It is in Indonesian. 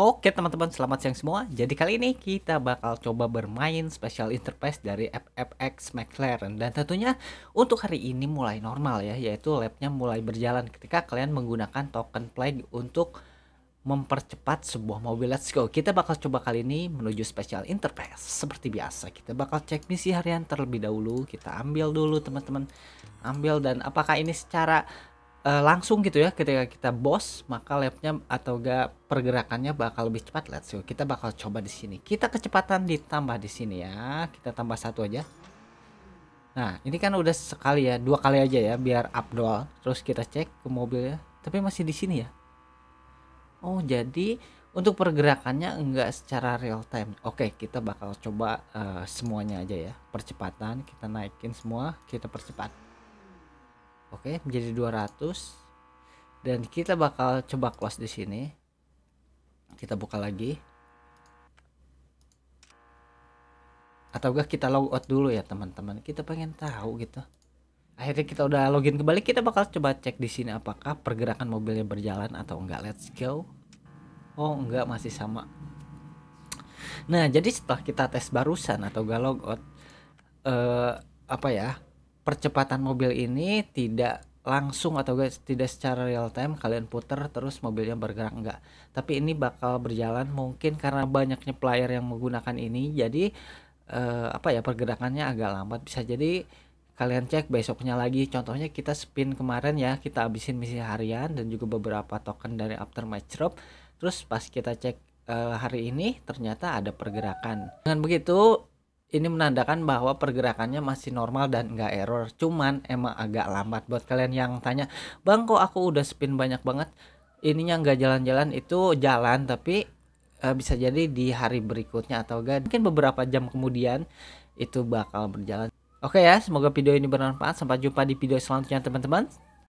Oke teman-teman, selamat siang semua. Jadi kali ini kita bakal coba bermain special interface dari FFX McLaren dan tentunya untuk hari ini mulai normal ya, yaitu labnya mulai berjalan ketika kalian menggunakan token play untuk mempercepat sebuah mobil. Let's go. Kita bakal coba kali ini menuju special interface seperti biasa. Kita bakal cek misi harian terlebih dahulu. Kita ambil dulu teman-teman. Ambil dan apakah ini secara uh, langsung gitu ya ketika kita bos maka labnya atau gak pergerakannya bakal lebih cepat let's go kita bakal coba di sini kita kecepatan ditambah di sini ya kita tambah satu aja nah ini kan udah sekali ya dua kali aja ya biar up doang terus kita cek ke mobil ya tapi masih di sini ya oh jadi untuk pergerakannya enggak secara real time oke kita bakal coba uh, semuanya aja ya percepatan kita naikin semua kita percepat Oke, menjadi 200. Dan kita bakal coba close di sini. Kita buka lagi. Atau gak kita logout dulu ya, teman-teman. Kita pengen tahu gitu. Akhirnya kita udah login kembali, kita bakal coba cek di sini apakah pergerakan mobilnya berjalan atau enggak. Let's go. Oh, enggak masih sama. Nah, jadi setelah kita tes barusan atau enggak logout eh uh, apa ya? percepatan mobil ini tidak langsung atau guys tidak secara real time kalian putar terus mobilnya bergerak enggak tapi ini bakal berjalan mungkin karena banyaknya player yang menggunakan ini jadi eh, apa ya pergerakannya agak lambat bisa jadi kalian cek besoknya lagi contohnya kita spin kemarin ya kita habisin misi harian dan juga beberapa token dari after match drop terus pas kita cek eh, hari ini ternyata ada pergerakan dengan begitu ini menandakan bahwa pergerakannya masih normal dan nggak error. Cuman emang agak lambat buat kalian yang tanya, "Bang, kok aku udah spin banyak banget?" Ininya nggak jalan-jalan itu jalan tapi uh, bisa jadi di hari berikutnya atau gak, mungkin beberapa jam kemudian itu bakal berjalan. Oke ya, semoga video ini bermanfaat. Sampai jumpa di video selanjutnya teman-teman.